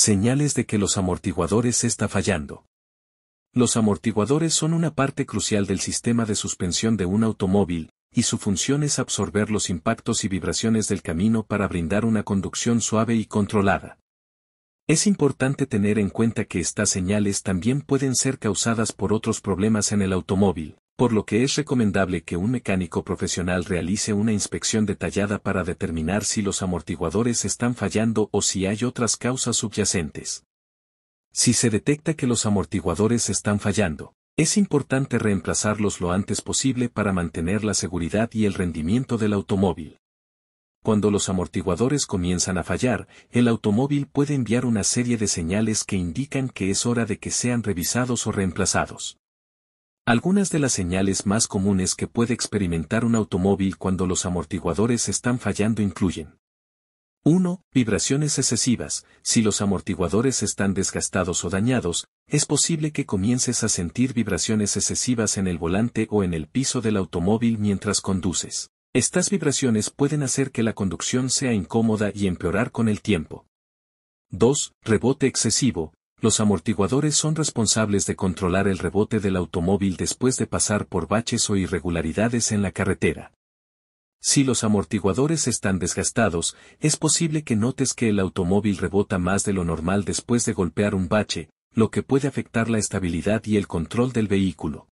Señales de que los amortiguadores está fallando. Los amortiguadores son una parte crucial del sistema de suspensión de un automóvil, y su función es absorber los impactos y vibraciones del camino para brindar una conducción suave y controlada. Es importante tener en cuenta que estas señales también pueden ser causadas por otros problemas en el automóvil por lo que es recomendable que un mecánico profesional realice una inspección detallada para determinar si los amortiguadores están fallando o si hay otras causas subyacentes. Si se detecta que los amortiguadores están fallando, es importante reemplazarlos lo antes posible para mantener la seguridad y el rendimiento del automóvil. Cuando los amortiguadores comienzan a fallar, el automóvil puede enviar una serie de señales que indican que es hora de que sean revisados o reemplazados. Algunas de las señales más comunes que puede experimentar un automóvil cuando los amortiguadores están fallando incluyen 1. Vibraciones excesivas. Si los amortiguadores están desgastados o dañados, es posible que comiences a sentir vibraciones excesivas en el volante o en el piso del automóvil mientras conduces. Estas vibraciones pueden hacer que la conducción sea incómoda y empeorar con el tiempo. 2. Rebote excesivo. Los amortiguadores son responsables de controlar el rebote del automóvil después de pasar por baches o irregularidades en la carretera. Si los amortiguadores están desgastados, es posible que notes que el automóvil rebota más de lo normal después de golpear un bache, lo que puede afectar la estabilidad y el control del vehículo.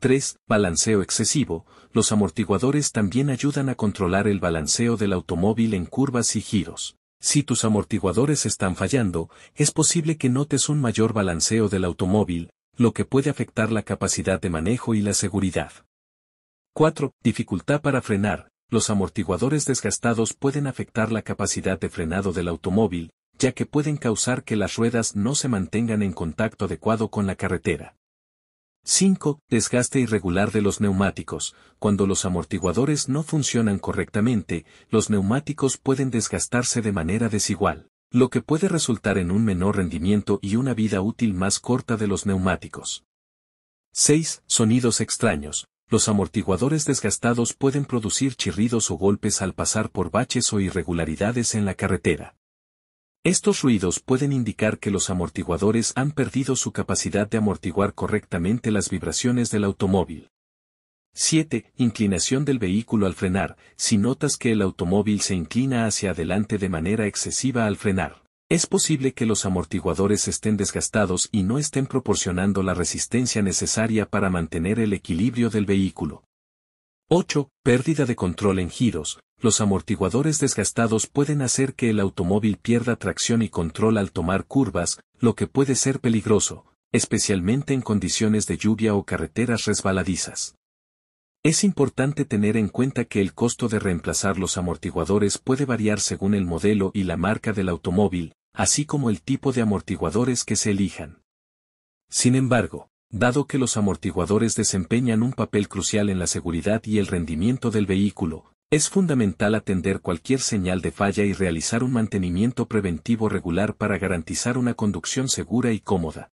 3. Balanceo excesivo. Los amortiguadores también ayudan a controlar el balanceo del automóvil en curvas y giros. Si tus amortiguadores están fallando, es posible que notes un mayor balanceo del automóvil, lo que puede afectar la capacidad de manejo y la seguridad. 4. Dificultad para frenar. Los amortiguadores desgastados pueden afectar la capacidad de frenado del automóvil, ya que pueden causar que las ruedas no se mantengan en contacto adecuado con la carretera. 5. Desgaste irregular de los neumáticos. Cuando los amortiguadores no funcionan correctamente, los neumáticos pueden desgastarse de manera desigual, lo que puede resultar en un menor rendimiento y una vida útil más corta de los neumáticos. 6. Sonidos extraños. Los amortiguadores desgastados pueden producir chirridos o golpes al pasar por baches o irregularidades en la carretera. Estos ruidos pueden indicar que los amortiguadores han perdido su capacidad de amortiguar correctamente las vibraciones del automóvil. 7. Inclinación del vehículo al frenar. Si notas que el automóvil se inclina hacia adelante de manera excesiva al frenar, es posible que los amortiguadores estén desgastados y no estén proporcionando la resistencia necesaria para mantener el equilibrio del vehículo. 8. Pérdida de control en giros. Los amortiguadores desgastados pueden hacer que el automóvil pierda tracción y control al tomar curvas, lo que puede ser peligroso, especialmente en condiciones de lluvia o carreteras resbaladizas. Es importante tener en cuenta que el costo de reemplazar los amortiguadores puede variar según el modelo y la marca del automóvil, así como el tipo de amortiguadores que se elijan. Sin embargo, dado que los amortiguadores desempeñan un papel crucial en la seguridad y el rendimiento del vehículo, es fundamental atender cualquier señal de falla y realizar un mantenimiento preventivo regular para garantizar una conducción segura y cómoda.